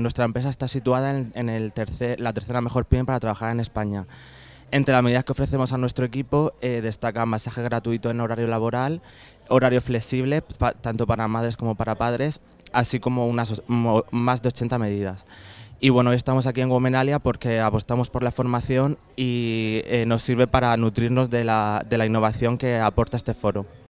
Nuestra empresa está situada en, el la tercera mejor pyme para trabajar en España. Entre las medidas que ofrecemos a nuestro equipo eh, destaca masaje gratuito en horario laboral, horario flexible tanto para madres como para padres, así como unas más de 80 medidas. Y bueno, hoy estamos aquí en Gomenalia porque apostamos por la formación y eh, nos sirve para nutrirnos de la, de la innovación que aporta este foro.